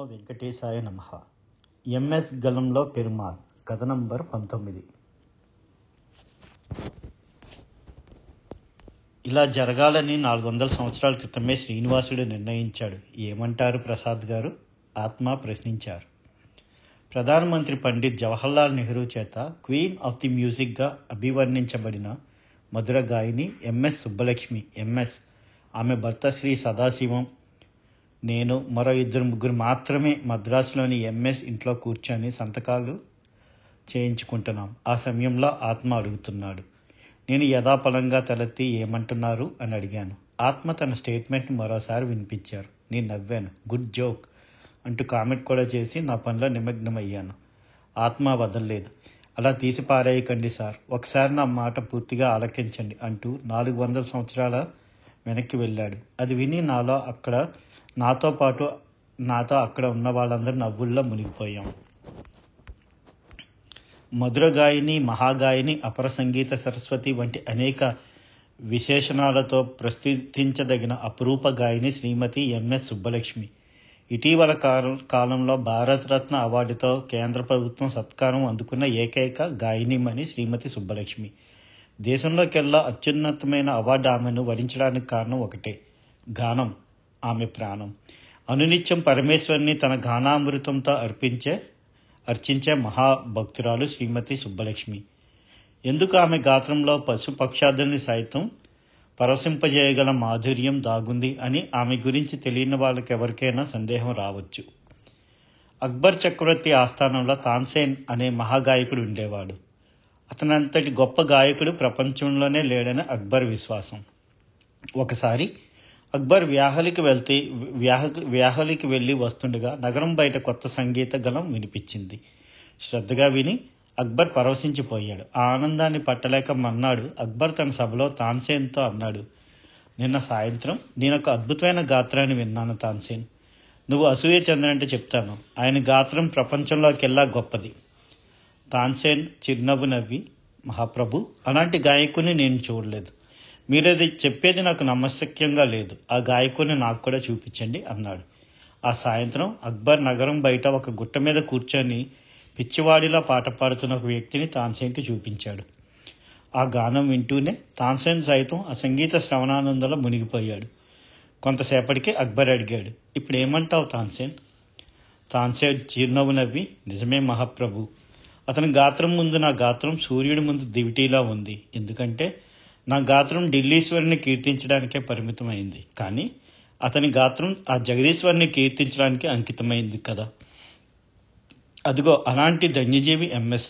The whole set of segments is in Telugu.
ఓ వెంకటేశాయ నమ ఎంఎస్ గలంలో పెరుమాల్ కథ నంబర్ పంతొమ్మిది ఇలా జరగాలని నాలుగు వందల సంవత్సరాల క్రితమే శ్రీనివాసుడు నిర్ణయించాడు ఏమంటారు ప్రసాద్ గారు ఆత్మ ప్రశ్నించారు ప్రధానమంత్రి పండిత్ జవహర్లాల్ నెహ్రూ చేత క్వీన్ ఆఫ్ ది మ్యూజిక్గా అభివర్ణించబడిన మధుర గాయని ఎంఎస్ సుబ్బలక్ష్మి ఎంఎస్ ఆమె భర్త శ్రీ సదాశివం నేను మరో ఇద్దరు ముగ్గురు మాత్రమే మద్రాసులోని ఎంఎస్ ఇంట్లో కూర్చొని సంతకాలు చేయించుకుంటున్నాం ఆ సమయంలో ఆత్మ అడుగుతున్నాడు నేను యథాపలంగా తలెత్తి ఏమంటున్నారు అని అడిగాను ఆత్మ తన స్టేట్మెంట్ని మరోసారి వినిపించారు నేను నవ్వాను గుడ్ జోక్ అంటూ కామెంట్ కూడా చేసి నా పనిలో నిమగ్నమయ్యాను ఆత్మ వదలలేదు అలా తీసి పారేయకండి సార్ ఒకసారి నా మాట పూర్తిగా ఆలకించండి అంటూ నాలుగు వందల సంవత్సరాల వెనక్కి వెళ్ళాడు అది విని నాలో అక్కడ నాతో పాటు నాతో అక్కడ ఉన్న వాళ్ళందరూ నవ్వుల్లో మునిగిపోయాం మధురగాయని మహాగాయని అపర సంగీత సరస్వతి వంటి అనేక విశేషణాలతో ప్రస్తుతించదగిన అపురూప గాయని శ్రీమతి ఎంఎస్ సుబ్బలక్ష్మి ఇటీవల కాలంలో భారతరత్న అవార్డుతో కేంద్ర ప్రభుత్వం సత్కారం అందుకున్న ఏకైక గాయనిమని శ్రీమతి సుబ్బలక్ష్మి దేశంలోకెల్లా అత్యున్నతమైన అవార్డు ఆమెను వరించడానికి కారణం ఒకటే గానం ఆమె ప్రాణం అనునిత్యం పరమేశ్వరిని తన గానామృతంతో అర్పించే అర్చించే మహాభక్తురాలు శ్రీమతి సుబ్బలక్ష్మి ఎందుకు ఆమె గాత్రంలో పశు సైతం పరసింపజేయగల మాధుర్యం దాగుంది అని ఆమె గురించి తెలియని వాళ్ళకెవరికైనా సందేహం రావచ్చు అక్బర్ చక్రవర్తి ఆస్థానంలో తాన్సేన్ అనే మహాగాయకుడు ఉండేవాడు అతనంతటి గొప్ప గాయకుడు ప్రపంచంలోనే లేడని అక్బర్ విశ్వాసం ఒకసారి అక్బర్ వ్యాహలికి వెళ్తే వ్యాహ వ్యాహలికి వెళ్ళి వస్తుండగా నగరం బయట కొత్త సంగీత గలం వినిపించింది శ్రద్ధగా విని అక్బర్ పరవశించిపోయాడు ఆ ఆనందాన్ని పట్టలేక మన్నాడు అక్బర్ తన సభలో తాన్సేన్తో అన్నాడు నిన్న సాయంత్రం నేనొక అద్భుతమైన గాత్రాన్ని విన్నాను తాన్సేన్ నువ్వు అసూయ చంద్రంటే చెప్తాను ఆయన గాత్రం ప్రపంచంలోకెల్లా గొప్పది తాన్సేన్ చిరునవ్వు నవ్వి మహాప్రభు అలాంటి గాయకుని నేను చూడలేదు మీరేది చెప్పేది నాకు నమ్మశక్యంగా లేదు ఆ గాయకుని నాకు కూడా చూపించండి అన్నాడు ఆ సాయంత్రం అక్బర్ నగరం బయట ఒక గుట్ట మీద కూర్చొని పిచ్చివాడిలా పాట పాడుతున్న ఒక వ్యక్తిని తాన్సేన్కి చూపించాడు ఆ గానం వింటూనే తాన్సేన్ సైతం ఆ సంగీత శ్రవణానందంలో మునిగిపోయాడు కొంతసేపటికే అక్బర్ అడిగాడు ఇప్పుడు ఏమంటావు తాన్సేన్ తాన్సేన్ చిరునవ్వు నవ్వి నిజమే మహాప్రభు అతని గాత్రం ముందు నా గాత్రం సూర్యుడి ముందు దివిటీలా ఉంది ఎందుకంటే నా గాత్రం ఢిల్లీశ్వరిని కీర్తించడానికే పరిమితమైంది కానీ అతని గాత్రం ఆ జగదీశ్వరిని కీర్తించడానికి అంకితమైంది కదా అదిగో అలాంటి ధన్యజీవి ఎంఎస్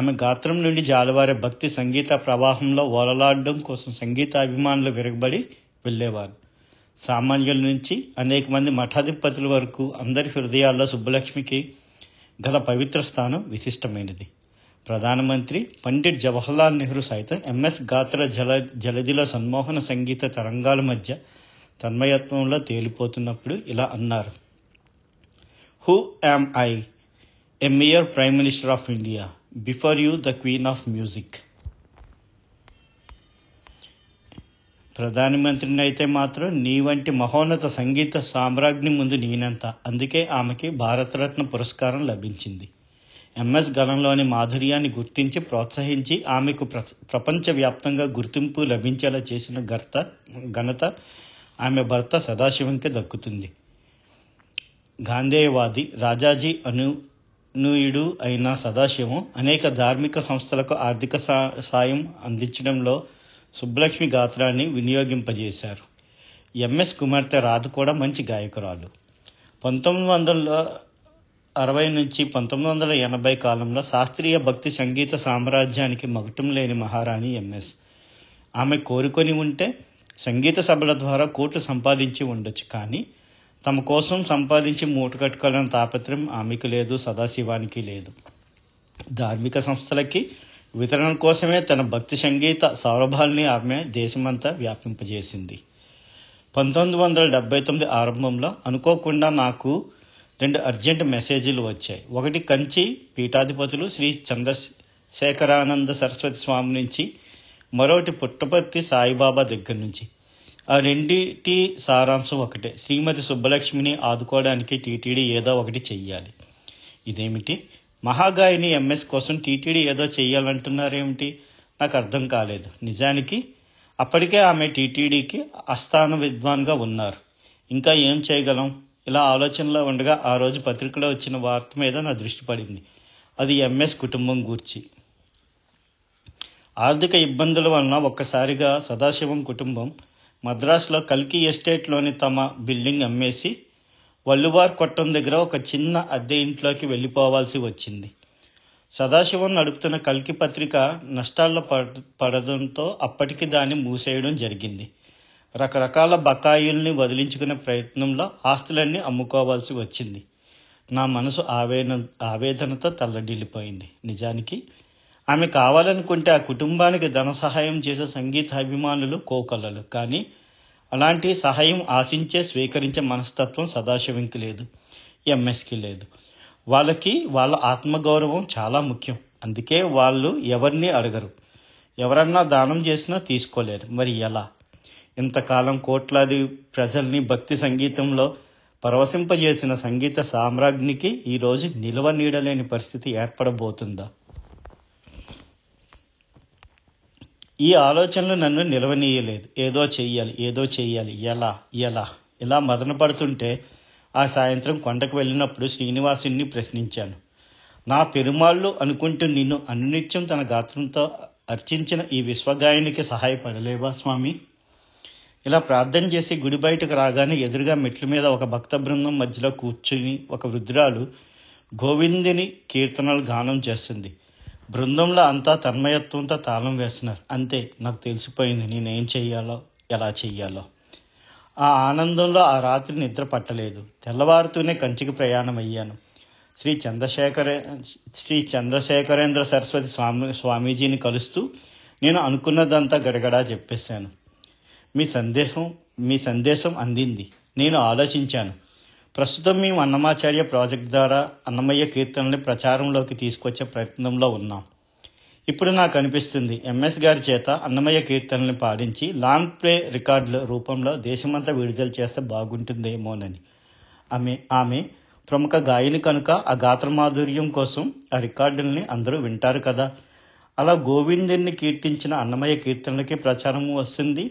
ఆమె గాత్రం నుండి జాలవారే భక్తి సంగీత ప్రవాహంలో ఓలలాడడం కోసం సంగీత అభిమానులు విరగబడి వెళ్ళేవారు సామాన్యుల నుంచి అనేక మంది మఠాధిపతుల వరకు అందరి హృదయాల్లో సుబ్బలక్ష్మికి గల పవిత్ర స్థానం విశిష్టమైనది ప్రధానమంత్రి పండిట్ జవహర్లాల్ నెహ్రూ సైతం ఎంఎస్ గాత్ర జల జలదిల సన్మోహన సంగీత తరంగాల మధ్య తన్మయత్వంలో తేలిపోతున్నప్పుడు ఇలా అన్నారు who am I a mere prime minister of India before you the queen of music ప్రధానమంత్రిని అయితే మాత్రం నీ వంటి మహోన్నత సంగీత సామ్రాజ్ఞి ముందు నేనంత అందుకే ఆమెకి భారతరత్న పురస్కారం లభించింది ఎంఎస్ గణంలోని మాధుర్యాన్ని గుర్తించి ప్రోత్సహించి ఆమెకు ప్రపంచవ్యాప్తంగా గుర్తింపు లభించేలా చేసిన ఘర్త ఘనత ఆమె భర్త సదాశివంకి దక్కుతుంది గాంధేయవాది రాజాజీ అనునూయుడు అయిన సదాశివం అనేక ధార్మిక సంస్థలకు ఆర్థిక సాయం అందించడంలో సుబ్బలక్ష్మి గాత్రాన్ని వినియోగింపజేశారు ఎంఎస్ కుమార్తె రాధ కూడా మంచి గాయకురాలు పంతొమ్మిది వందల అరవై నుంచి పంతొమ్మిది వందల ఎనభై కాలంలో శాస్త్రీయ భక్తి సంగీత సామ్రాజ్యానికి మగటం లేని మహారాణి ఎంఎస్ ఆమె కోరుకొని ఉంటే సంగీత సభల ద్వారా కోట్లు సంపాదించి ఉండొచ్చు కానీ తమ కోసం సంపాదించి మూటకట్టుకోవాలని తాపత్రయం ఆమెకు లేదు సదాశివానికి లేదు ధార్మిక సంస్థలకి వితరణ కోసమే తన భక్తి సంగీత సౌరభాల్ని ఆమె దేశమంతా వ్యాపింపజేసింది పంతొమ్మిది వందల డెబ్బై తొమ్మిది ఆరంభంలో అనుకోకుండా నాకు రెండు అర్జెంట్ మెసేజీలు వచ్చాయి ఒకటి కంచి పీఠాధిపతులు శ్రీ చంద్రశేఖరానంద సరస్వతి స్వామి నుంచి మరొకటి పుట్టపర్తి సాయిబాబా దగ్గర నుంచి ఆ రెండింటి సారాంశం ఒకటే శ్రీమతి సుబ్బలక్ష్మిని ఆదుకోవడానికి టీటీడీ ఏదో ఒకటి చెయ్యాలి ఇదేమిటి మహాగాయని ఎంఎస్ కోసం టీటీడీ ఏదో చెయ్యాలంటున్నారేమిటి నాకు అర్థం కాలేదు నిజానికి అప్పటికే ఆమె టీటీడీకి అస్థాన విద్వాన్గా ఉన్నారు ఇంకా ఏం చేయగలం ఇలా ఆలోచనలో ఉండగా ఆ రోజు పత్రికలో వచ్చిన వార్త మీద నా దృష్టి పడింది అది ఎంఎస్ కుటుంబం గూర్చి ఆర్థిక ఇబ్బందుల వలన ఒక్కసారిగా సదాశివం కుటుంబం మద్రాసులో కల్కి ఎస్టేట్లోని తమ బిల్డింగ్ అమ్మేసి వల్లువార్ కొట్టం దగ్గర ఒక చిన్న అద్దె ఇంట్లోకి వెళ్ళిపోవాల్సి వచ్చింది సదాశివం నడుపుతున్న కల్కి పత్రిక నష్టాల్లో పడడంతో అప్పటికి దాన్ని మూసేయడం జరిగింది రకరకాల బకాయిల్ని వదిలించుకునే ప్రయత్నంలో ఆస్తులన్నీ అమ్ముకోవాల్సి వచ్చింది నా మనసు ఆవేదన ఆవేదనతో తల్లడిల్లిపోయింది నిజానికి ఆమె కావాలనుకుంటే ఆ కుటుంబానికి ధన సహాయం చేసే సంగీత అభిమానులు కోకొల్లలు కానీ అలాంటి సహాయం ఆశించే స్వీకరించే మనస్తత్వం సదాశివంకి లేదు ఎంఎస్కి లేదు వాళ్ళకి వాళ్ళ ఆత్మగౌరవం చాలా ముఖ్యం అందుకే వాళ్ళు ఎవరిని అడగరు ఎవరన్నా దానం చేసినా తీసుకోలేరు మరి ఎలా ఇంతకాలం కోట్లాది ప్రజల్ని భక్తి సంగీతంలో పరవశింపజేసిన సంగీత సామ్రాజ్ఞికి ఈరోజు నిలువ నీడలేని పరిస్థితి ఏర్పడబోతుందా ఈ ఆలోచనలు నన్ను నిలవనీయలేదు ఏదో చెయ్యాలి ఏదో చెయ్యాలి ఎలా ఎలా ఇలా మదన పడుతుంటే ఆ సాయంత్రం కొండకు వెళ్ళినప్పుడు శ్రీనివాసుని ప్రశ్నించాను నా పెరుమాళ్ళు అనుకుంటూ నిన్ను అనునిత్యం తన గాత్రంతో అర్చించిన ఈ విశ్వగాయనికి సహాయపడలేవా స్వామి ఇలా ప్రార్థన చేసి గుడి బయటకు రాగానే ఎదురుగా మెట్ల మీద ఒక భక్త బృందం మధ్యలో కూర్చుని ఒక వృద్ధురాలు గోవిందిని కీర్తనలు గానం చేస్తుంది బృందంలో అంతా తన్మయత్వంతో తాళం వేస్తున్నారు అంతే నాకు తెలిసిపోయింది నేనేం చెయ్యాలో ఎలా చెయ్యాలో ఆ ఆనందంలో ఆ రాత్రి నిద్ర పట్టలేదు తెల్లవారుతూనే కంచికి ప్రయాణం అయ్యాను శ్రీ చంద్రశేఖర శ్రీ చంద్రశేఖరేంద్ర సరస్వతి స్వామి స్వామీజీని కలుస్తూ నేను అనుకున్నదంతా గడగడా చెప్పేశాను మీ సందేశం మీ సందేశం అందింది నేను ఆలోచించాను ప్రస్తుతం మేము అన్నమాచార్య ప్రాజెక్ట్ ద్వారా అన్నమయ్య కీర్తనని ప్రచారంలోకి తీసుకొచ్చే ప్రయత్నంలో ఉన్నాం ఇప్పుడు నాకు అనిపిస్తుంది ఎంఎస్ గారి చేత అన్నమయ్య కీర్తనని పాడించి లాంగ్ ప్లే రికార్డుల రూపంలో దేశమంతా విడుదల చేస్తే బాగుంటుందేమోనని ఆమె ఆమె ప్రముఖ గాయని కనుక ఆ గాత్ర మాధుర్యం కోసం ఆ రికార్డుల్ని అందరూ వింటారు కదా అలా గోవిందుని కీర్తించిన అన్నమయ్య కీర్తనలకి ప్రచారం వస్తుంది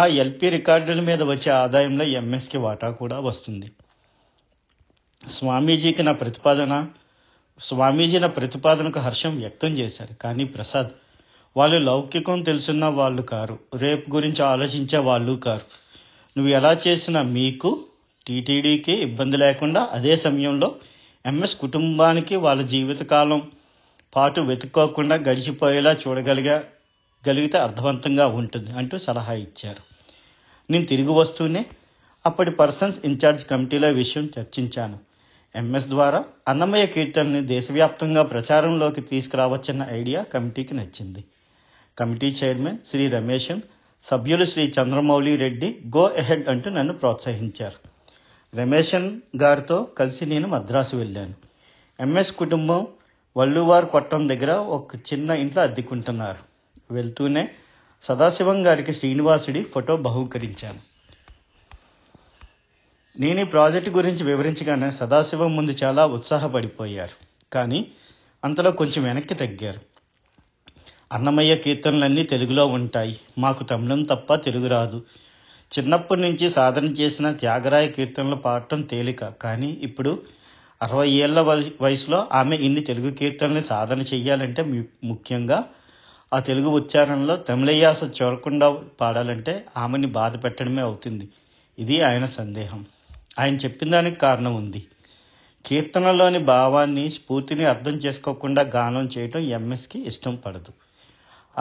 ఆ ఎల్పి రికార్డుల మీద వచ్చే ఆదాయంలో ఎంఎస్కి వాటా కూడా వస్తుంది స్వామీజీకి నా ప్రతిపాదన స్వామీజీ నా ప్రతిపాదనకు హర్షం వ్యక్తం చేశారు కానీ ప్రసాద్ వాళ్ళు లౌకికం తెలుసున్న వాళ్ళు కారు రేపు గురించి ఆలోచించే వాళ్ళు కారు నువ్వు ఎలా చేసినా మీకు టీటీడీకి ఇబ్బంది లేకుండా అదే సమయంలో ఎంఎస్ కుటుంబానికి వాళ్ళ జీవితకాలం పాటు వెతుక్కోకుండా గడిచిపోయేలా చూడగలిగా కలిగితే అర్థవంతంగా ఉంటుంది అంటూ సలహా ఇచ్చారు నేను తిరిగి వస్తూనే అప్పటి పర్సన్స్ ఇన్ఛార్జ్ కమిటీలో విషయం చర్చించాను ఎంఎస్ ద్వారా అన్నమయ్య కీర్తనని దేశవ్యాప్తంగా ప్రచారంలోకి తీసుకురావచ్చన్న ఐడియా కమిటీకి నచ్చింది కమిటీ చైర్మన్ శ్రీ రమేశన్ సభ్యులు శ్రీ చంద్రమౌళి రెడ్డి గో ఎహెడ్ అంటూ నన్ను ప్రోత్సహించారు రమేశన్ గారితో కలిసి నేను మద్రాసు వెళ్ళాను ఎంఎస్ కుటుంబం వల్లువార్ కొట్టం దగ్గర ఒక చిన్న ఇంట్లో అద్దెకుంటున్నారు వెళ్తూనే సదాశివం గారికి శ్రీనివాసుడి ఫోటో బహుకరించాను నేను ఈ ప్రాజెక్టు గురించి వివరించగానే సదాశివం ముందు చాలా ఉత్సాహపడిపోయారు కానీ అంతలో కొంచెం వెనక్కి తగ్గారు అన్నమయ్య కీర్తనలన్నీ తెలుగులో ఉంటాయి మాకు తమిళం తప్ప తెలుగు రాదు చిన్నప్పటి నుంచి సాధన చేసిన త్యాగరాయ కీర్తనలు పాడటం తేలిక కానీ ఇప్పుడు అరవై ఏళ్ల వయసులో ఆమె ఇన్ని తెలుగు కీర్తనల్ని సాధన చేయాలంటే ముఖ్యంగా ఆ తెలుగు ఉచ్చారణలో తమిళయాస చూడకుండా పాడాలంటే ఆమెని బాధ పెట్టడమే అవుతుంది ఇది ఆయన సందేహం ఆయన చెప్పిన దానికి కారణం ఉంది కీర్తనలోని భావాన్ని స్ఫూర్తిని అర్థం చేసుకోకుండా గానం చేయటం ఎంఎస్కి ఇష్టం పడదు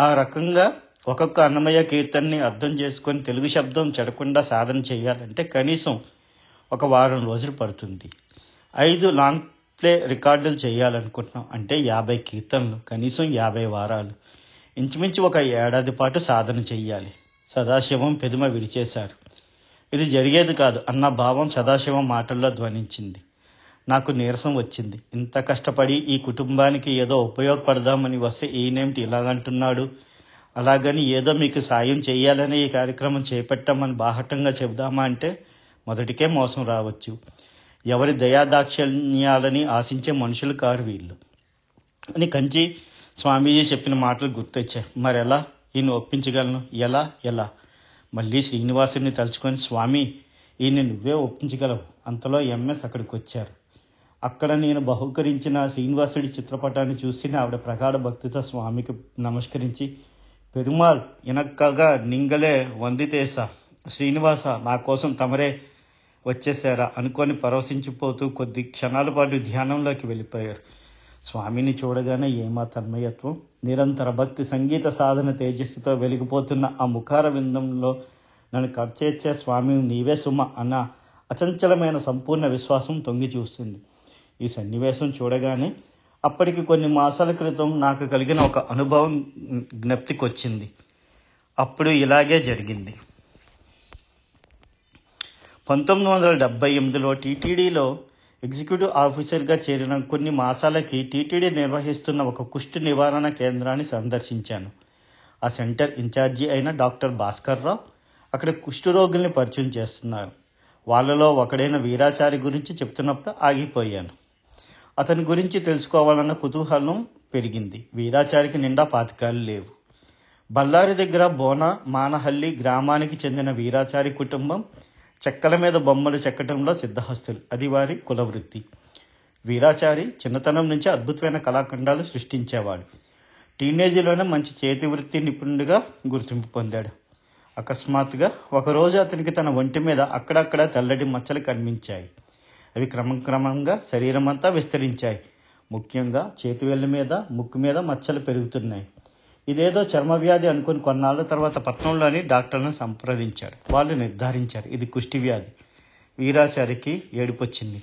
ఆ రకంగా ఒక్కొక్క అన్నమయ్య కీర్తనని అర్థం చేసుకొని తెలుగు శబ్దం చెడకుండా సాధన చేయాలంటే కనీసం ఒక వారం రోజులు పడుతుంది ఐదు లాంగ్ ప్లే రికార్డులు చేయాలనుకుంటున్నాం అంటే యాభై కీర్తనలు కనీసం యాభై వారాలు ఇంచుమించు ఒక ఏడాది పాటు సాధన చెయ్యాలి సదాశివం పెదిమ విరిచేశారు ఇది జరిగేది కాదు అన్న భావం సదాశివం మాటల్లో ధ్వనించింది నాకు నీరసం వచ్చింది ఇంత కష్టపడి ఈ కుటుంబానికి ఏదో ఉపయోగపడదామని వస్తే ఈయనేమిటి ఇలాగంటున్నాడు అలాగని ఏదో మీకు సాయం చేయాలని ఈ కార్యక్రమం చేపట్టామని బాహటంగా చెబుదామా అంటే మొదటికే మోసం రావచ్చు ఎవరి దయాదాక్షణ్యాలని ఆశించే మనుషులు కారు వీళ్ళు అని కంచి స్వామీజీ చెప్పిన మాటలు గుర్తొచ్చాయి మరి ఎలా ఈయన ఒప్పించగలను ఎలా ఎలా మళ్ళీ శ్రీనివాసుని తలుచుకొని స్వామి ఈయన నువ్వే ఒప్పించగలవు అంతలో ఎంఎస్ అక్కడికి వచ్చారు అక్కడ నేను బహుకరించిన శ్రీనివాసుడి చిత్రపటాన్ని చూసి ఆవిడ ప్రగాఢ భక్తితో స్వామికి నమస్కరించి పెరుమాల్ ఇనక్కగా నింగలే వందితేస శ్రీనివాస నా కోసం తమరే వచ్చేసారా అనుకొని పరవశించిపోతూ కొద్ది క్షణాల పాటు ధ్యానంలోకి వెళ్ళిపోయారు స్వామిని చూడగానే ఏమా తన్మయత్వం నిరంతర భక్తి సంగీత సాధన తేజస్సుతో వెలిగిపోతున్న ఆ ముఖార విందంలో నన్ను కర్చేర్చే స్వామి నీవే సుమ అన్న అచంచలమైన సంపూర్ణ విశ్వాసం తొంగి చూస్తుంది ఈ సన్నివేశం చూడగానే అప్పటికి కొన్ని మాసాల క్రితం నాకు కలిగిన ఒక అనుభవం జ్ఞప్తికి అప్పుడు ఇలాగే జరిగింది పంతొమ్మిది వందల డెబ్బై ఎనిమిదిలో టీటీడీలో ఎగ్జిక్యూటివ్ ఆఫీసర్గా చేరిన కొన్ని మాసాలకి టీటీడీ నిర్వహిస్తున్న ఒక కుష్టి నివారణ కేంద్రాన్ని సందర్శించాను ఆ సెంటర్ ఇన్ఛార్జి అయిన డాక్టర్ భాస్కర్ రావు అక్కడ రోగుల్ని పరిచయం చేస్తున్నారు వాళ్ళలో ఒకడైన వీరాచారి గురించి చెప్తున్నప్పుడు ఆగిపోయాను అతని గురించి తెలుసుకోవాలన్న కుతూహలం పెరిగింది వీరాచారికి నిండా పాతికాలు లేవు బళ్ళారి దగ్గర బోన మానహల్లి గ్రామానికి చెందిన వీరాచారి కుటుంబం చెక్కల మీద బొమ్మలు చెక్కటంలో సిద్ధహస్తులు అది వారి కులవృత్తి వీరాచారి చిన్నతనం నుంచి అద్భుతమైన కళాఖండాలు సృష్టించేవాడు టీనేజీలోనే మంచి చేతి వృత్తి నిపుణుడిగా గుర్తింపు పొందాడు అకస్మాత్తుగా ఒకరోజు అతనికి తన ఒంటి మీద అక్కడక్కడ తెల్లటి మచ్చలు కనిపించాయి అవి క్రమక్రమంగా శరీరం అంతా విస్తరించాయి ముఖ్యంగా చేతివేళ్ళ మీద ముక్కు మీద మచ్చలు పెరుగుతున్నాయి ఇదేదో చర్మ వ్యాధి అనుకుని కొన్నాళ్ళు తర్వాత పట్టణంలోని డాక్టర్లను సంప్రదించాడు వాళ్ళు నిర్ధారించారు ఇది కుష్టి వ్యాధి వీరాచారికి ఏడుపొచ్చింది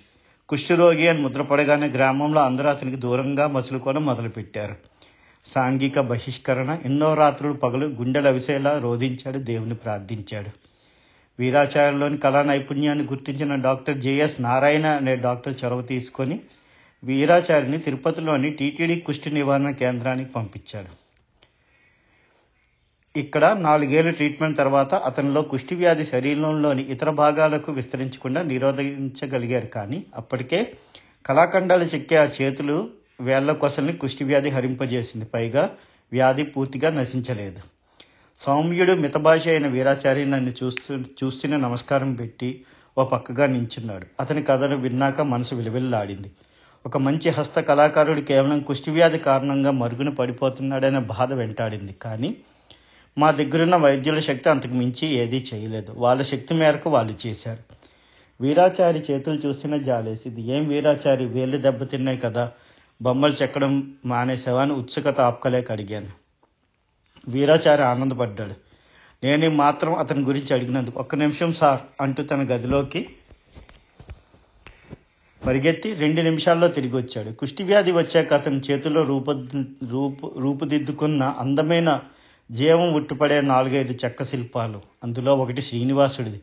కుష్ఠరోగి అని ముద్రపడగానే గ్రామంలో అందరూ అతనికి దూరంగా మసులుకోవడం మొదలుపెట్టారు సాంఘిక బహిష్కరణ ఎన్నో రాత్రులు పగలు గుండెలు అవిసేలా రోధించాడు దేవుని ప్రార్థించాడు వీరాచార్యలోని కళా నైపుణ్యాన్ని గుర్తించిన డాక్టర్ జేఎస్ నారాయణ అనే డాక్టర్ చొరవ తీసుకొని వీరాచార్యని తిరుపతిలోని టీటీడీ కుష్టి నివారణ కేంద్రానికి పంపించాడు ఇక్కడ నాలుగేళ్ల ట్రీట్మెంట్ తర్వాత అతనిలో కుష్టి వ్యాధి శరీరంలోని ఇతర భాగాలకు విస్తరించకుండా నిరోధించగలిగారు కానీ అప్పటికే కళాఖండాలు చెక్కే ఆ చేతులు వేళ్ల కొసల్ని కుష్టి వ్యాధి హరింపజేసింది పైగా వ్యాధి పూర్తిగా నశించలేదు సౌమ్యుడు మితభాష అయిన వీరాచారి నన్ను చూస్తూ చూసిన నమస్కారం పెట్టి ఓ పక్కగా నించున్నాడు అతని కథను విన్నాక మనసు విలువెల్లాడింది ఒక మంచి హస్త కళాకారుడు కేవలం వ్యాధి కారణంగా మరుగున పడిపోతున్నాడనే బాధ వెంటాడింది కానీ మా దగ్గరున్న వైద్యుల శక్తి అంతకు మించి ఏదీ చేయలేదు వాళ్ళ శక్తి మేరకు వాళ్ళు చేశారు వీరాచారి చేతులు చూసిన జాలేసింది ఏం వీరాచారి వేళ్ళు దెబ్బతిన్నాయి కదా బొమ్మలు చెక్కడం మానేసావా అని ఉత్సుకత ఆపకలేక అడిగాను వీరాచారి ఆనందపడ్డాడు నేనే మాత్రం అతని గురించి అడిగినందుకు ఒక్క నిమిషం సార్ అంటూ తన గదిలోకి పరిగెత్తి రెండు నిమిషాల్లో తిరిగి వచ్చాడు కుష్టి వ్యాధి వచ్చాక అతని చేతిలో రూపు రూపు రూపుదిద్దుకున్న అందమైన జీవం ఉట్టుపడే నాలుగైదు చెక్క శిల్పాలు అందులో ఒకటి శ్రీనివాసుడిది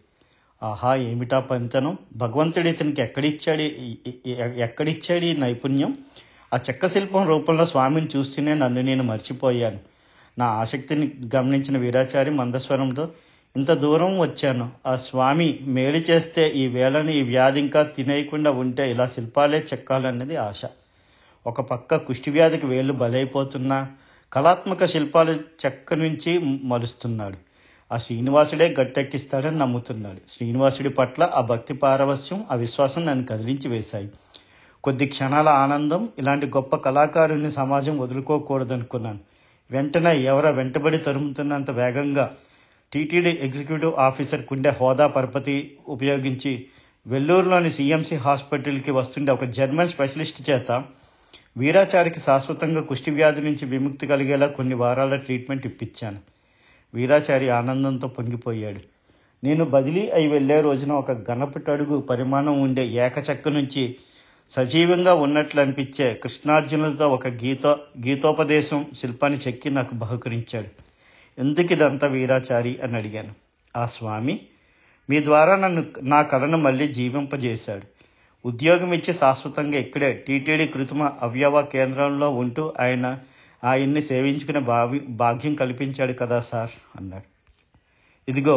ఆహా ఏమిటా పనితనం భగవంతుడి ఇతనికి ఎక్కడిచ్చాడు ఎక్కడిచ్చాడు ఈ నైపుణ్యం ఆ చెక్క శిల్పం రూపంలో స్వామిని చూస్తూనే నన్ను నేను మర్చిపోయాను నా ఆసక్తిని గమనించిన వీరాచారి మందస్వరంతో ఇంత దూరం వచ్చాను ఆ స్వామి మేలు చేస్తే ఈ వేళని ఈ వ్యాధి ఇంకా తినేయకుండా ఉంటే ఇలా శిల్పాలే చెక్కాలన్నది ఆశ ఒక పక్క వ్యాధికి వేళ్ళు బలైపోతున్నా కళాత్మక శిల్పాలు చెక్క నుంచి మలుస్తున్నాడు ఆ శ్రీనివాసుడే గట్టెక్కిస్తాడని నమ్ముతున్నాడు శ్రీనివాసుడి పట్ల ఆ భక్తి పారవస్యం ఆ విశ్వాసం నన్ను కదిలించి వేశాయి కొద్ది క్షణాల ఆనందం ఇలాంటి గొప్ప కళాకారుని సమాజం వదులుకోకూడదనుకున్నాను వెంటనే ఎవరో వెంటబడి తరుముతున్నంత వేగంగా టీటీడీ ఎగ్జిక్యూటివ్ ఆఫీసర్ కుండే హోదా పరపతి ఉపయోగించి వెల్లూరులోని సీఎంసీ హాస్పిటల్కి వస్తుండే ఒక జర్మన్ స్పెషలిస్ట్ చేత వీరాచారికి శాశ్వతంగా కుష్టి వ్యాధి నుంచి విముక్తి కలిగేలా కొన్ని వారాల ట్రీట్మెంట్ ఇప్పించాను వీరాచారి ఆనందంతో పొంగిపోయాడు నేను బదిలీ అయి వెళ్లే రోజున ఒక గణపుటడుగు పరిమాణం ఉండే ఏకచక్క నుంచి సజీవంగా ఉన్నట్లు అనిపించే కృష్ణార్జునులతో ఒక గీతో గీతోపదేశం శిల్పాన్ని చెక్కి నాకు బహుకరించాడు ఎందుకు ఇదంతా వీరాచారి అని అడిగాను ఆ స్వామి మీ ద్వారా నన్ను నా కళను మళ్ళీ జీవింపజేశాడు ఉద్యోగం ఇచ్చి శాశ్వతంగా ఇక్కడే టీటీడీ కృత్రిమ అవయవ కేంద్రంలో ఉంటూ ఆయన ఆయన్ని సేవించుకునే భావి భాగ్యం కల్పించాడు కదా సార్ అన్నాడు ఇదిగో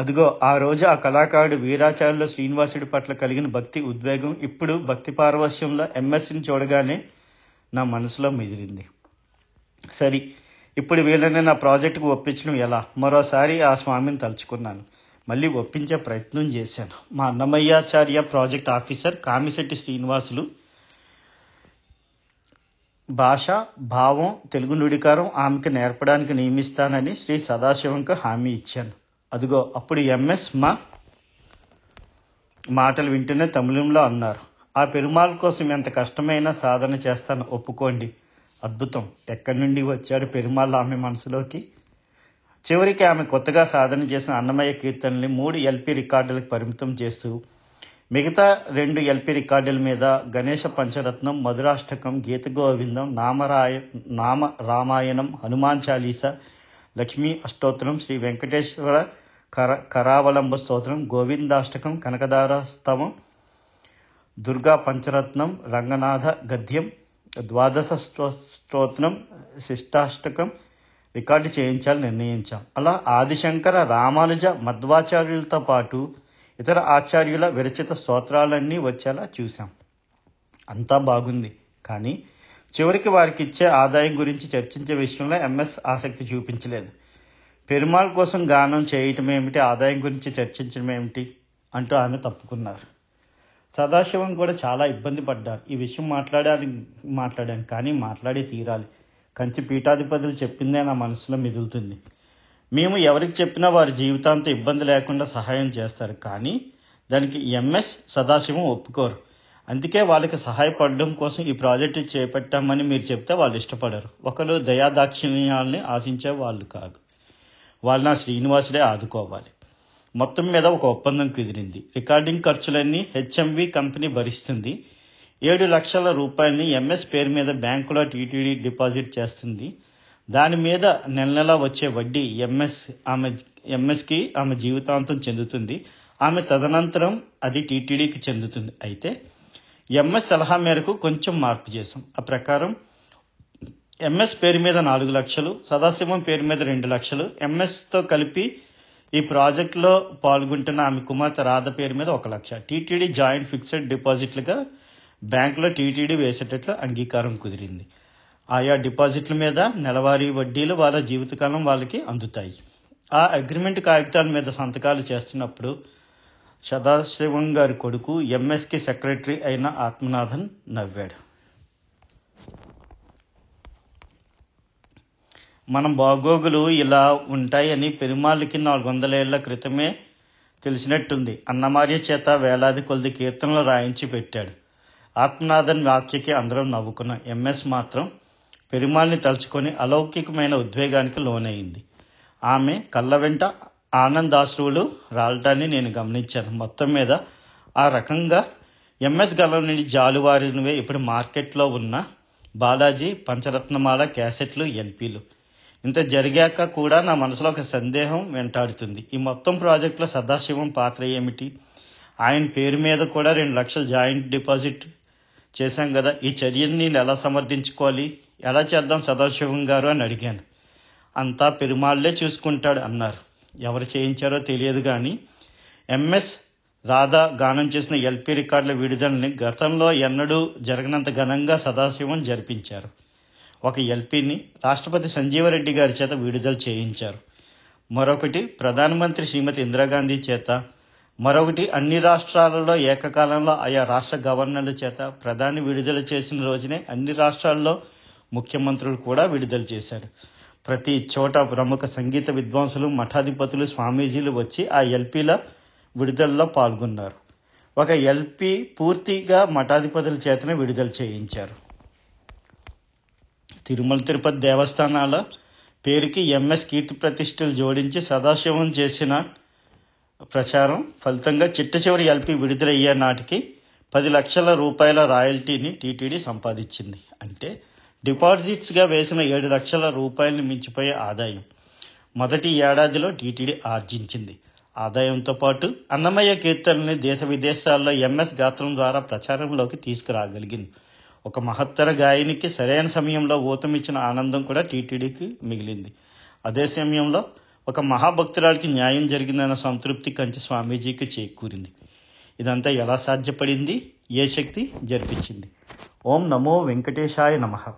అదిగో ఆ రోజు ఆ కళాకారుడు వీరాచార్యులు శ్రీనివాసుడి పట్ల కలిగిన భక్తి ఉద్వేగం ఇప్పుడు భక్తి పారవశ్యంలో ఎంఎస్సిని చూడగానే నా మనసులో మెదిరింది సరే ఇప్పుడు వీళ్ళని నా ప్రాజెక్టుకు ఒప్పించడం ఎలా మరోసారి ఆ స్వామిని తలుచుకున్నాను మళ్ళీ ఒప్పించే ప్రయత్నం చేశాను మా అన్నమయ్యాచార్య ప్రాజెక్ట్ ఆఫీసర్ కామిశెట్టి శ్రీనివాసులు భాష భావం తెలుగు నుడికారం ఆమెకు నేర్పడానికి నియమిస్తానని శ్రీ సదాశివంకు హామీ ఇచ్చాను అదిగో అప్పుడు ఎంఎస్ మా మాటలు వింటూనే తమిళంలో అన్నారు ఆ పెరుమాల కోసం ఎంత కష్టమైనా సాధన చేస్తాను ఒప్పుకోండి అద్భుతం ఎక్కడి నుండి వచ్చాడు పెరుమాళ్ళు ఆమె మనసులోకి చివరికి ఆమె కొత్తగా సాధన చేసిన అన్నమయ్య కీర్తనల్ని మూడు ఎల్పి రికార్డులకు పరిమితం చేస్తూ మిగతా రెండు ఎల్పి రికార్డుల మీద గణేష పంచరత్నం మధురాష్టకం గీత గోవిందం నామరాయ నామ రామాయణం హనుమాన్ చాలీస లక్ష్మీ అష్టోత్తరం శ్రీ వెంకటేశ్వర కర కరావలంబ స్తోత్రం గోవిందాష్టకం కనకదారస్తవం దుర్గా పంచరత్నం రంగనాథ గద్యం ద్వాదశ స్తోత్రం శిష్టాష్టకం రికార్డు చేయించాలని నిర్ణయించాం అలా ఆదిశంకర రామానుజ మధ్వాచార్యులతో పాటు ఇతర ఆచార్యుల విరచిత స్తోత్రాలన్నీ వచ్చేలా చూశాం అంతా బాగుంది కానీ చివరికి వారికి ఇచ్చే ఆదాయం గురించి చర్చించే విషయంలో ఎంఎస్ ఆసక్తి చూపించలేదు పెరుమాళ్ కోసం గానం చేయటం ఏమిటి ఆదాయం గురించి చర్చించడం ఏమిటి అంటూ ఆమె తప్పుకున్నారు సదాశివం కూడా చాలా ఇబ్బంది పడ్డారు ఈ విషయం మాట్లాడాలి మాట్లాడాను కానీ మాట్లాడి తీరాలి కంచి పీఠాధిపతులు చెప్పిందే నా మనసులో మిగులుతుంది మేము ఎవరికి చెప్పినా వారి జీవితాంతం ఇబ్బంది లేకుండా సహాయం చేస్తారు కానీ దానికి ఎంఎస్ సదాశివం ఒప్పుకోరు అందుకే వాళ్ళకి సహాయపడడం కోసం ఈ ప్రాజెక్టు చేపట్టామని మీరు చెప్తే వాళ్ళు ఇష్టపడరు ఒకరు దయాదాక్షిణ్యాలని ఆశించే వాళ్ళు కాదు వాళ్ళు నా శ్రీనివాసుడే ఆదుకోవాలి మొత్తం మీద ఒక ఒప్పందం కుదిరింది రికార్డింగ్ ఖర్చులన్నీ హెచ్ఎంవి కంపెనీ భరిస్తుంది ఏడు లక్షల రూపాయలని ఎంఎస్ పేరు మీద బ్యాంకులో టీటీడీ డిపాజిట్ చేస్తుంది దాని మీద నెల నెల వచ్చే వడ్డీ ఎంఎస్ ఆమె ఎంఎస్కి ఆమె జీవితాంతం చెందుతుంది ఆమె తదనంతరం అది టీటీడీకి చెందుతుంది అయితే ఎంఎస్ సలహా మేరకు కొంచెం మార్పు చేశాం ఆ ప్రకారం ఎంఎస్ పేరు మీద నాలుగు లక్షలు సదాశివం పేరు మీద రెండు లక్షలు ఎంఎస్తో కలిపి ఈ ప్రాజెక్టులో పాల్గొంటున్న ఆమె కుమార్తె రాధ పేరు మీద ఒక లక్ష టీటీడీ జాయింట్ ఫిక్స్డ్ డిపాజిట్లుగా బ్యాంకులో టీటీడీ వేసేటట్లు అంగీకారం కుదిరింది ఆయా డిపాజిట్ల మీద నెలవారీ వడ్డీలు వాళ్ళ జీవితకాలం వాళ్ళకి అందుతాయి ఆ అగ్రిమెంట్ కాగితాల మీద సంతకాలు చేస్తున్నప్పుడు సదాశివం గారి కొడుకు ఎంఎస్కి సెక్రటరీ అయిన ఆత్మనాథన్ నవ్వాడు మనం బాగోగులు ఇలా ఉంటాయని పెరుమాళ్ళకి నాలుగు వందల ఏళ్ల క్రితమే తెలిసినట్టుంది అన్నమార్య చేత వేలాది కొలది కీర్తనలు రాయించి పెట్టాడు ఆత్మనాథన్ వ్యాఖ్యకి అందరం నవ్వుకున్న ఎంఎస్ మాత్రం పెరుమాల్ని తలుచుకొని అలౌకికమైన ఉద్వేగానికి లోనైంది ఆమె కళ్ళ వెంట ఆనందాశ్రువులు రాలటాన్ని నేను గమనించాను మొత్తం మీద ఆ రకంగా ఎంఎస్ గల నుండి జాలువారినవే ఇప్పుడు మార్కెట్లో ఉన్న బాలాజీ పంచరత్నమాల క్యాసెట్లు ఎన్పీలు ఇంత జరిగాక కూడా నా మనసులో ఒక సందేహం వెంటాడుతుంది ఈ మొత్తం ప్రాజెక్టులో సదాశివం పాత్ర ఏమిటి ఆయన పేరు మీద కూడా రెండు లక్షల జాయింట్ డిపాజిట్ చేశాం కదా ఈ చర్యని నేను ఎలా సమర్థించుకోవాలి ఎలా చేద్దాం సదాశివం గారు అని అడిగాను అంతా పెరుమాళ్లే చూసుకుంటాడు అన్నారు ఎవరు చేయించారో తెలియదు కానీ ఎంఎస్ రాధా గానం చేసిన ఎల్పి రికార్డుల విడుదలని గతంలో ఎన్నడూ జరగనంత ఘనంగా సదాశివం జరిపించారు ఒక ఎల్పిని రాష్ట్రపతి సంజీవరెడ్డి గారి చేత విడుదల చేయించారు మరొకటి ప్రధానమంత్రి శ్రీమతి ఇందిరాగాంధీ చేత మరొకటి అన్ని రాష్ట్రాలలో ఏకకాలంలో ఆయా రాష్ట్ర గవర్నర్ల చేత ప్రధాని విడుదల చేసిన రోజునే అన్ని రాష్ట్రాల్లో ముఖ్యమంత్రులు కూడా విడుదల చేశారు ప్రతి చోట ప్రముఖ సంగీత విద్వాంసులు మఠాధిపతులు స్వామీజీలు వచ్చి ఆ ఎల్పీల విడుదలలో పాల్గొన్నారు ఒక ఎల్పి పూర్తిగా మఠాధిపతుల చేతనే విడుదల చేయించారు తిరుమల తిరుపతి దేవస్థానాల పేరుకి ఎంఎస్ కీర్తి ప్రతిష్టలు జోడించి సదాశివం చేసిన ప్రచారం ఫలితంగా చిట్ట చివరి ఎల్పి విడుదలయ్యే నాటికి పది లక్షల రూపాయల రాయల్టీని టీటీడీ సంపాదించింది అంటే డిపాజిట్స్గా వేసిన ఏడు లక్షల రూపాయలను మించిపోయే ఆదాయం మొదటి ఏడాదిలో టీటీడీ ఆర్జించింది ఆదాయంతో పాటు అన్నమయ్య కీర్తనని దేశ విదేశాల్లో ఎంఎస్ గాత్రం ద్వారా ప్రచారంలోకి తీసుకురాగలిగింది ఒక మహత్తర గాయనికి సరైన సమయంలో ఊతమిచ్చిన ఆనందం కూడా టీటీడీకి మిగిలింది అదే సమయంలో ఒక మహాభక్తురాలికి న్యాయం జరిగిందన్న సంతృప్తి కంచి స్వామీజీకి చేకూరింది ఇదంతా ఎలా సాధ్యపడింది ఏ శక్తి జరిపించింది ఓం నమో వెంకటేశాయ నమః